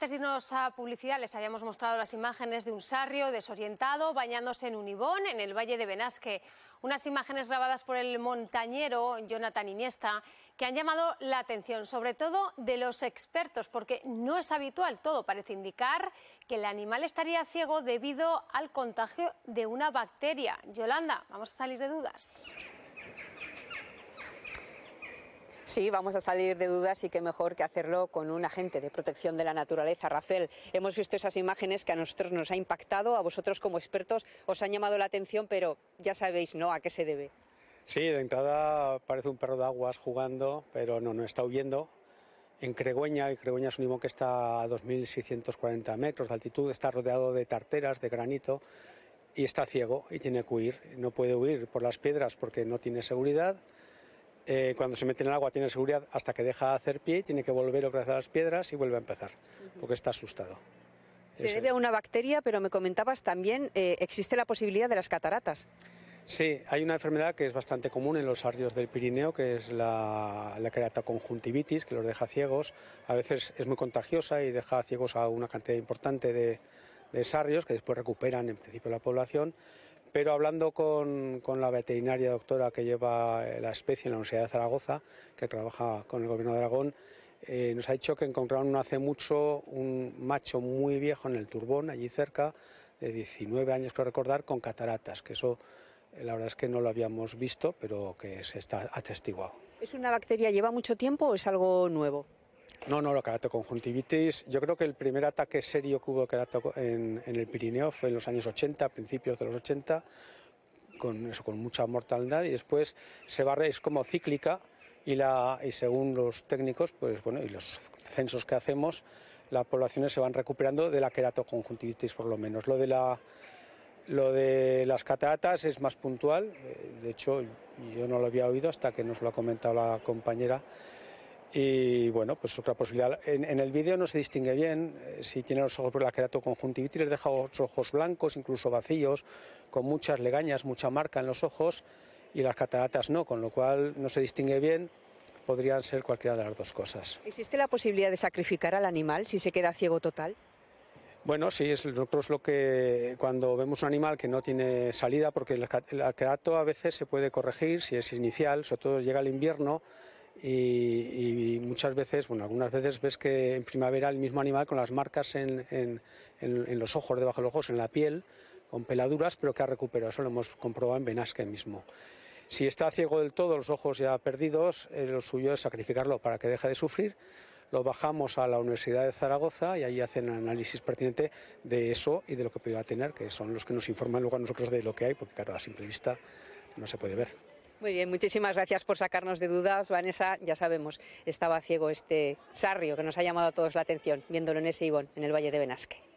Antes de irnos a publicidad, les habíamos mostrado las imágenes de un sarrio desorientado bañándose en un ibón en el Valle de Benasque. Unas imágenes grabadas por el montañero Jonathan Iniesta que han llamado la atención, sobre todo de los expertos, porque no es habitual. Todo parece indicar que el animal estaría ciego debido al contagio de una bacteria. Yolanda, vamos a salir de dudas. Sí, vamos a salir de dudas y qué mejor que hacerlo con un agente de protección de la naturaleza, Rafael. Hemos visto esas imágenes que a nosotros nos ha impactado, a vosotros como expertos os han llamado la atención, pero ya sabéis, ¿no?, a qué se debe. Sí, de entrada parece un perro de aguas jugando, pero no, no está huyendo. En Cregüeña, y Cregoña es un limón que está a 2.640 metros de altitud, está rodeado de tarteras, de granito, y está ciego y tiene que huir. No puede huir por las piedras porque no tiene seguridad eh, cuando se mete en el agua tiene seguridad hasta que deja de hacer pie, tiene que volver a cruzar las piedras y vuelve a empezar, porque está asustado. Se debe a una bacteria, pero me comentabas también, eh, existe la posibilidad de las cataratas. Sí, hay una enfermedad que es bastante común en los arrios del Pirineo, que es la, la que los deja ciegos. A veces es muy contagiosa y deja ciegos a una cantidad importante de, de sarrios que después recuperan en principio la población pero hablando con, la veterinaria doctora que lleva eh, la especie en la Universidad de Zaragoza, que trabaja con el gobierno de Aragón, eh, nos ha dicho que encontraron hace mucho un macho muy viejo en el turbón, allí cerca, de 19 años, creo recordar, con cataratas, que eso eh, la verdad es que no lo habíamos visto, pero que se está atestiguado. ¿Es una bacteria, lleva mucho tiempo o es algo nuevo? No, no, la queratoconjuntivitis. Yo creo que el primer ataque serio que hubo en, el Pirineo fue en los años 80, principios de los 80, con eso, con mucha mortalidad y después se barre, es como cíclica y, la, según los técnicos, pues bueno, y los censos que hacemos, las poblaciones se van recuperando de la queratoconjuntivitis por lo menos. Lo de la lo de las cataratas es más puntual, eh, de hecho yo no lo había oído hasta que nos lo ha comentado la compañera y bueno, pues otra posibilidad. En, el vídeo no se distingue bien eh, si tiene los ojos por la queratoconjuntivitis, les deja los ojos blancos, incluso vacíos, con muchas legañas, mucha marca en los ojos y las cataratas no, con lo cual no se distingue bien. Podrían ser cualquiera de las dos cosas. ¿Existe la posibilidad de sacrificar al animal si se queda ciego total? Bueno, sí, es, nosotros lo que cuando vemos un animal que no tiene salida, porque el, el a veces se puede corregir si es inicial, sobre todo llega el invierno, y, muchas veces, bueno, algunas veces ves que en primavera el mismo animal con las marcas en, los ojos, debajo de los ojos, en la piel, con peladuras, pero que ha recuperado. Eso lo hemos comprobado en Benasque mismo. Si está ciego del todo, los ojos ya perdidos, eh, lo suyo es sacrificarlo para que deje de sufrir. Lo bajamos a la Universidad de Zaragoza y ahí hacen el análisis pertinente de eso y de lo que pudiera tener, que son los que nos informan luego a nosotros de lo que hay, porque a a simple vista no se puede ver. Muy bien, muchísimas gracias por sacarnos de dudas, Vanessa. Ya sabemos, estaba ciego este sarrio que nos ha llamado a todos la atención, viéndolo en ese Ibón, en el Valle de Benasque.